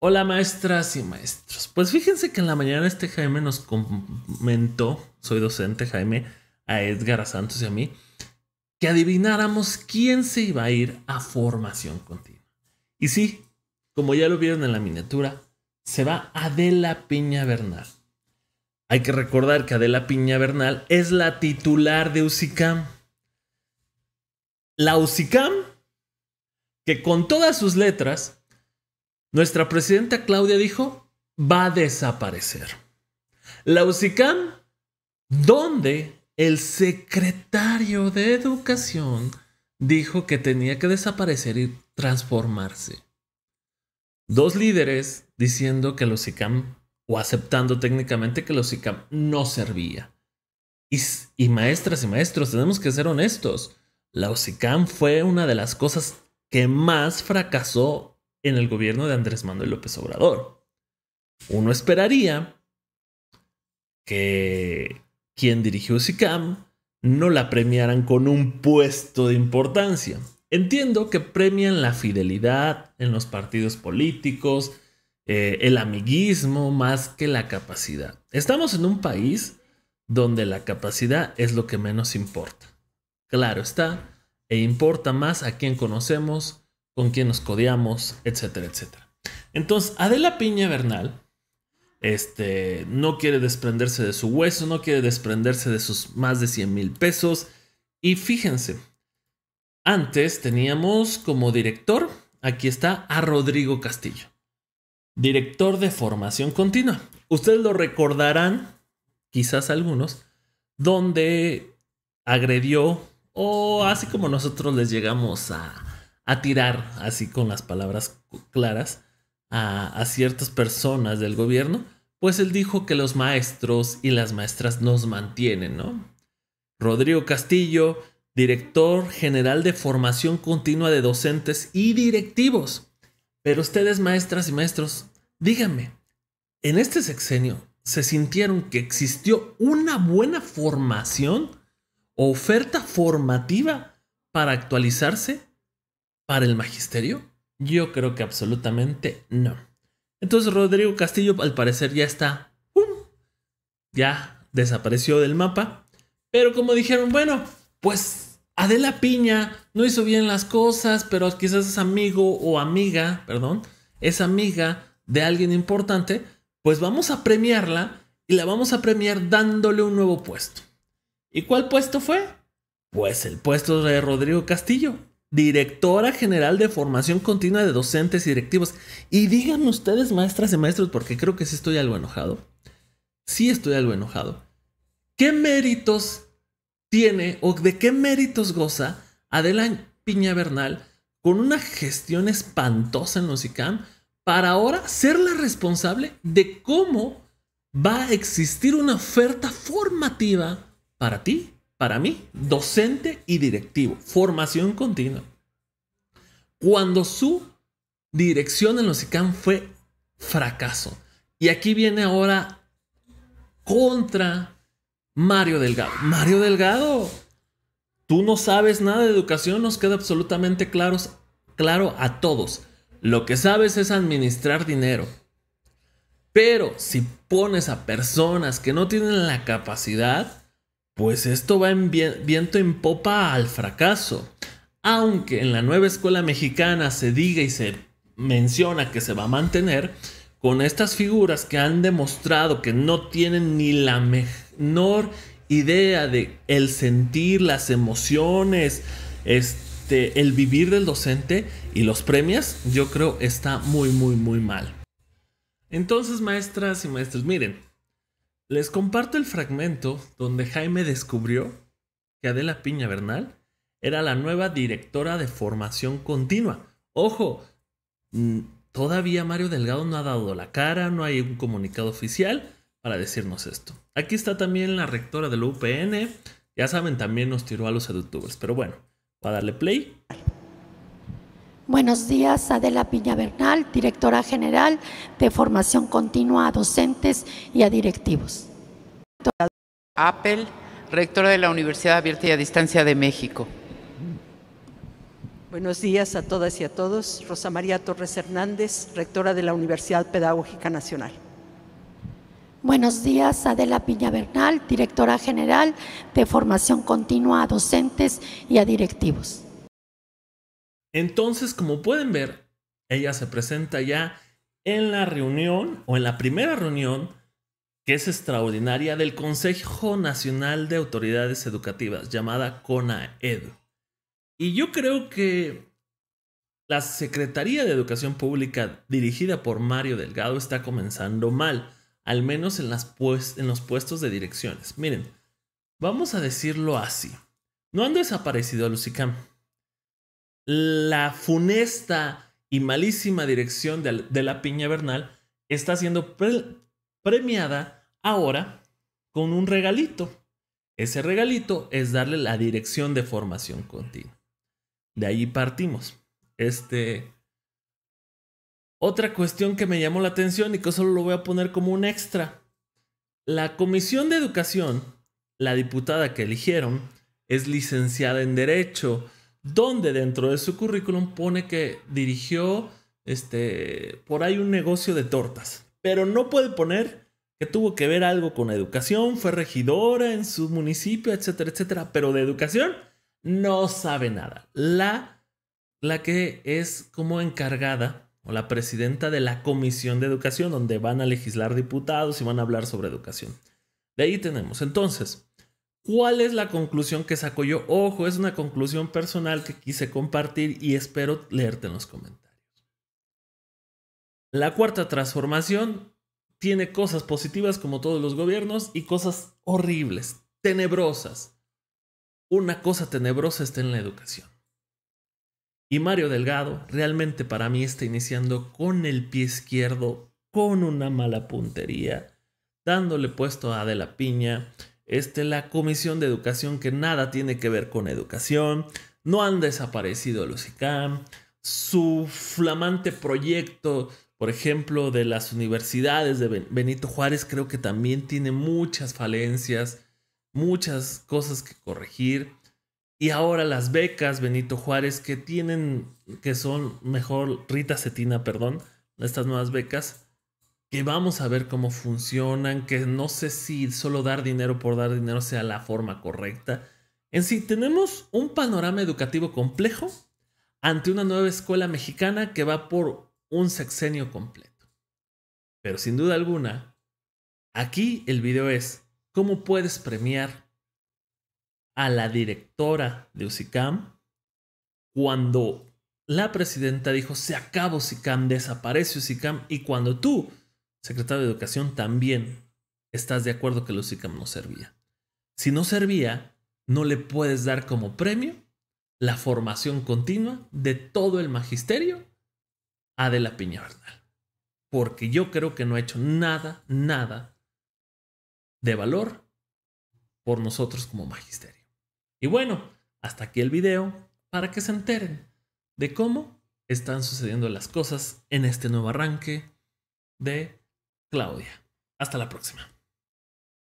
Hola maestras y maestros. Pues fíjense que en la mañana este Jaime nos comentó, soy docente Jaime, a Edgar, a Santos y a mí, que adivináramos quién se iba a ir a formación continua. Y sí, como ya lo vieron en la miniatura, se va Adela Piña Bernal. Hay que recordar que Adela Piña Bernal es la titular de UCICAM. La UCICAM, que con todas sus letras nuestra presidenta Claudia dijo, va a desaparecer. La UCICAM, donde el secretario de Educación dijo que tenía que desaparecer y transformarse. Dos líderes diciendo que la UCICAM, o aceptando técnicamente que la UCICAM no servía. Y, maestras y maestros, tenemos que ser honestos. La UCICAM fue una de las cosas que más fracasó en el gobierno de Andrés Manuel López Obrador. Uno esperaría que quien dirigió SICAM no la premiaran con un puesto de importancia. Entiendo que premian la fidelidad en los partidos políticos, eh, el amiguismo más que la capacidad. Estamos en un país donde la capacidad es lo que menos importa. Claro está, e importa más a quien conocemos con quién nos codeamos, etcétera, etcétera. Entonces, Adela Piña Bernal este, no quiere desprenderse de su hueso, no quiere desprenderse de sus más de 100 mil pesos. Y fíjense, antes teníamos como director, aquí está, a Rodrigo Castillo, director de formación continua. Ustedes lo recordarán, quizás algunos, donde agredió o así como nosotros les llegamos a, a tirar, así con las palabras claras, a, ciertas personas del gobierno, pues él dijo que los maestros y las maestras nos mantienen, ¿no? Rodrigo Castillo, director general de formación continua de docentes y directivos. Pero ustedes, maestras y maestros, díganme, ¿en este sexenio se sintieron que existió una buena formación o oferta formativa para actualizarse? para el magisterio? Yo creo que absolutamente no. Entonces Rodrigo Castillo al parecer ya está, ¡pum! ya desapareció del mapa. Pero como dijeron, bueno, pues Adela Piña no hizo bien las cosas, pero quizás es amigo o amiga, perdón, es amiga de alguien importante, pues vamos a premiarla y la vamos a premiar dándole un nuevo puesto. ¿Y cuál puesto fue? Pues el puesto de Rodrigo Castillo, directora general de formación continua de docentes y directivos. Y digan ustedes, maestras y maestros, porque creo que sí estoy algo enojado. Sí estoy algo enojado. ¿Qué méritos tiene o de qué méritos goza Adela Piña Bernal con una gestión espantosa en los ICAM para ahora ser la responsable de cómo va a existir una oferta formativa para ti? para mí, docente y directivo, formación continua. Cuando su dirección en los ICANN fue fracaso. Y aquí viene ahora contra Mario Delgado. Mario Delgado, tú no sabes nada de educación, nos queda absolutamente claros, claro a todos. Lo que sabes es administrar dinero. Pero si pones a personas que no tienen la capacidad, pues esto va en viento en popa al fracaso. Aunque en la nueva escuela mexicana se diga y se menciona que se va a mantener, con estas figuras que han demostrado que no tienen ni la menor idea de el sentir las emociones, este, el vivir del docente y los premios, yo creo está muy, muy, muy mal. Entonces, maestras y maestros, miren, les comparto el fragmento donde Jaime descubrió que Adela Piña Bernal era la nueva directora de formación continua. Ojo, mm, todavía Mario Delgado no ha dado la cara, no hay un comunicado oficial para decirnos esto. Aquí está también la rectora del UPN. Ya saben, también nos tiró a los youtubers, pero bueno, para darle play. Buenos días, Adela Piña Bernal, directora general de formación continua a docentes y a directivos. Apple, rectora de la Universidad Abierta y a Distancia de México. Buenos días a todas y a todos. Rosa María Torres Hernández, rectora de la Universidad Pedagógica Nacional. Buenos días, Adela Piña Bernal, directora general de formación continua a docentes y a directivos. Entonces, como pueden ver, ella se presenta ya en la reunión o en la primera reunión que es extraordinaria del Consejo Nacional de Autoridades Educativas llamada CONAED. Y yo creo que la Secretaría de Educación Pública dirigida por Mario Delgado está comenzando mal, al menos en, pues-, los puestos de direcciones. Miren, vamos a decirlo así. No han desaparecido a Lucicam, la funesta y malísima dirección de, la Piña Bernal está siendo premiada ahora con un regalito. Ese regalito es darle la dirección de formación continua. De ahí partimos. Este. Otra cuestión que me llamó la atención y que solo lo voy a poner como un extra. La Comisión de Educación, la diputada que eligieron, es licenciada en Derecho donde dentro de su currículum pone que dirigió este, por ahí un negocio de tortas, pero no puede poner que tuvo que ver algo con educación, fue regidora en su municipio, etcétera, etcétera, pero de educación no sabe nada. La, la que es como encargada o la presidenta de la Comisión de Educación, donde van a legislar diputados y van a hablar sobre educación. De ahí tenemos. Entonces, ¿Cuál es la conclusión que saco yo? Ojo, es una conclusión personal que quise compartir y espero leerte en los comentarios. La cuarta transformación tiene cosas positivas como todos los gobiernos y cosas horribles, tenebrosas. Una cosa tenebrosa está en la educación. Y Mario Delgado realmente para mí está iniciando con el pie izquierdo, con una mala puntería, dándole puesto a De la Piña, este, la Comisión de Educación, que nada tiene que ver con educación, no han desaparecido los ICAM, su flamante proyecto, por ejemplo, de las universidades de Benito Juárez, creo que también tiene muchas falencias, muchas cosas que corregir. Y ahora las becas Benito Juárez que tienen, que son mejor, Rita Cetina, perdón, estas nuevas becas, que vamos a ver cómo funcionan, que no sé si solo dar dinero por dar dinero sea la forma correcta. En sí, tenemos un panorama educativo complejo ante una nueva escuela mexicana que va por un sexenio completo. Pero sin duda alguna, aquí el video es cómo puedes premiar a la directora de UCICAM cuando la presidenta dijo se acabó UCICAM, desaparece UCICAM y cuando tú secretario de Educación, también estás de acuerdo que el no servía. Si no servía, no le puedes dar como premio la formación continua de todo el magisterio a De la Piña Porque yo creo que no ha hecho nada, nada de valor por nosotros como magisterio. Y bueno, hasta aquí el video para que se enteren de cómo están sucediendo las cosas en este nuevo arranque de Claudia. Hasta la próxima.